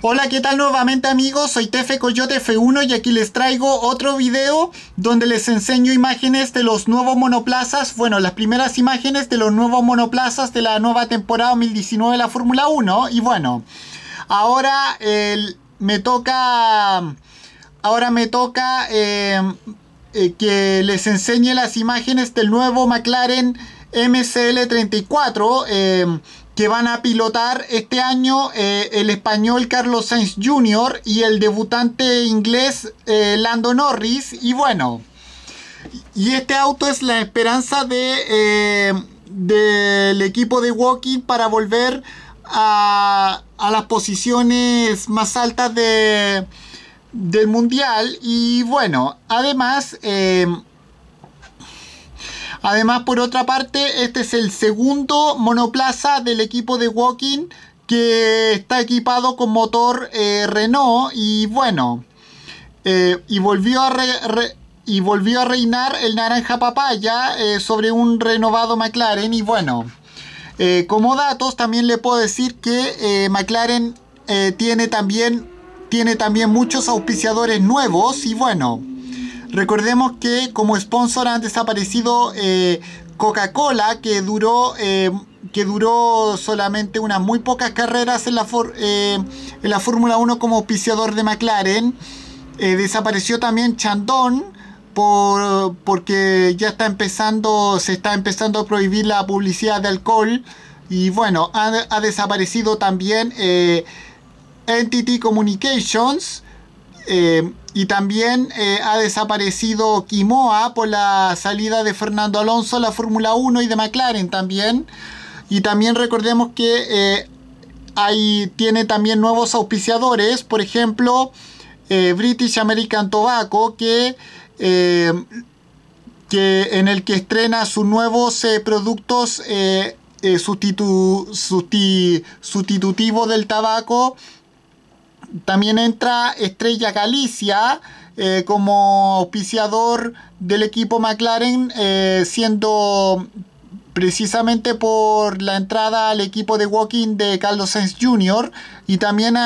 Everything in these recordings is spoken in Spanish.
Hola, ¿qué tal nuevamente amigos? Soy Tefe Coyote F1 y aquí les traigo otro video donde les enseño imágenes de los nuevos monoplazas, bueno, las primeras imágenes de los nuevos monoplazas de la nueva temporada 2019 de la Fórmula 1 y bueno, ahora me toca... Ahora me toca em, eh, que les enseñe las imágenes del nuevo McLaren MCL34 que van a pilotar este año eh, el español Carlos Sainz Jr. y el debutante inglés eh, Lando Norris. Y bueno, y este auto es la esperanza de, eh, del equipo de Walking para volver a, a las posiciones más altas de, del mundial. Y bueno, además... Además, por otra parte, este es el segundo monoplaza del equipo de Walking que está equipado con motor eh, Renault y bueno, eh, y, volvió a y volvió a reinar el naranja papaya eh, sobre un renovado McLaren y bueno, como datos también le puedo decir que McLaren tiene también tiene también muchos auspiciadores nuevos y bueno, Recordemos que como sponsor han desaparecido eh, Coca-Cola, que duró... Eh, que duró solamente unas muy pocas carreras en la, eh, en la Fórmula 1 como auspiciador de McLaren. desapareció también Chandon, porque ya está empezando, se está empezando a prohibir la publicidad de alcohol. Y bueno, ha, desaparecido también Entity Communications. Eh, y también eh, ha desaparecido Quimoa por la salida de Fernando Alonso a la Fórmula 1 y de McLaren también. Y también recordemos que eh, tiene también nuevos auspiciadores, por ejemplo, British American Tobacco, que, en el que estrena sus nuevos productos sustitu sustitutivos del tabaco también entra Estrella Galicia eh, como auspiciador del equipo McLaren, eh, siendo precisamente por la entrada al equipo de walking de Carlos Sainz Jr. y también,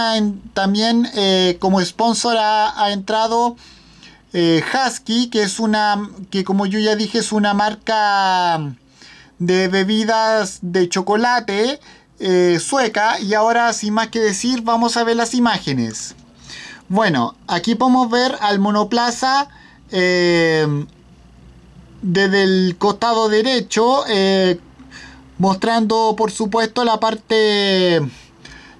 también eh, como sponsor ha, entrado Husky, que es una, que como yo ya dije es una marca de bebidas de chocolate eh, sueca y ahora sin más que decir vamos a ver las imágenes. Bueno, aquí podemos ver al monoplaza eh, desde el costado derecho, eh, mostrando por supuesto la parte,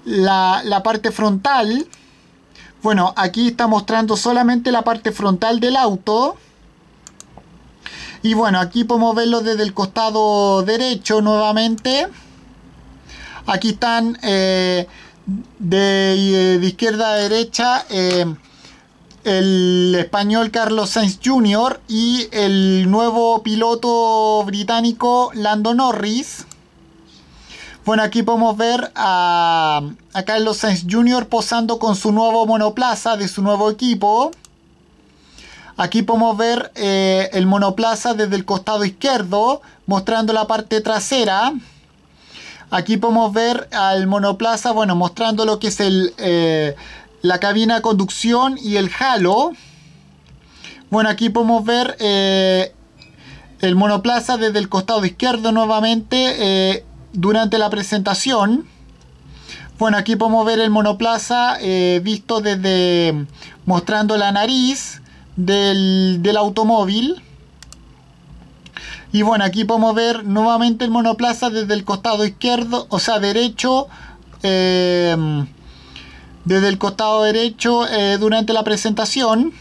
la, la parte frontal. Bueno, aquí está mostrando solamente la parte frontal del auto. Y bueno, aquí podemos verlo desde el costado derecho nuevamente. Aquí están eh, eh, de, izquierda a derecha eh, el español Carlos Sainz Jr. y el nuevo piloto británico Lando Norris. Bueno, aquí podemos ver a, Carlos Sainz Jr. posando con su nuevo monoplaza de su nuevo equipo. Aquí podemos ver el monoplaza desde el costado izquierdo, mostrando la parte trasera. Aquí podemos ver al monoplaza, bueno, mostrando lo que es el, eh, la cabina conducción y el halo. Bueno, aquí podemos ver eh, el monoplaza desde el costado izquierdo nuevamente eh, durante la presentación. Bueno, aquí podemos ver el monoplaza visto desde mostrando la nariz del automóvil. Y bueno, aquí podemos ver nuevamente el monoplaza desde el costado izquierdo, o sea, derecho. Eh, desde el costado derecho eh, durante la presentación.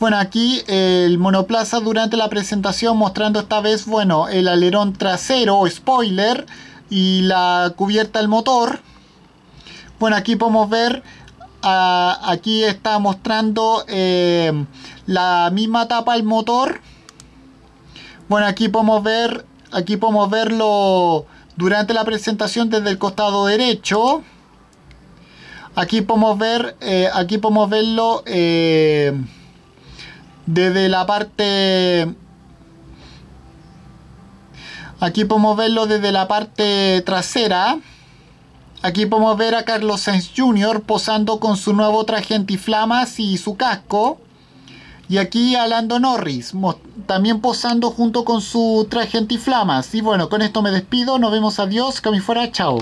Bueno, aquí el monoplaza durante la presentación mostrando esta vez, bueno, el alerón trasero, spoiler, y la cubierta del motor. Bueno, aquí podemos ver, aquí está mostrando eh, la misma tapa del motor. Bueno, aquí podemos ver, aquí podemos verlo durante la presentación desde el costado derecho. Aquí podemos ver, eh, aquí podemos verlo eh, desde la parte Aquí podemos verlo desde la parte trasera. Aquí podemos ver a Carlos Sainz Jr. posando con su nuevo traje anti-flamas y su casco. Y aquí a Lando Norris, también posando junto con su traje antiflamas. Y bueno, con esto me despido, nos vemos, adiós, que fuera, chao.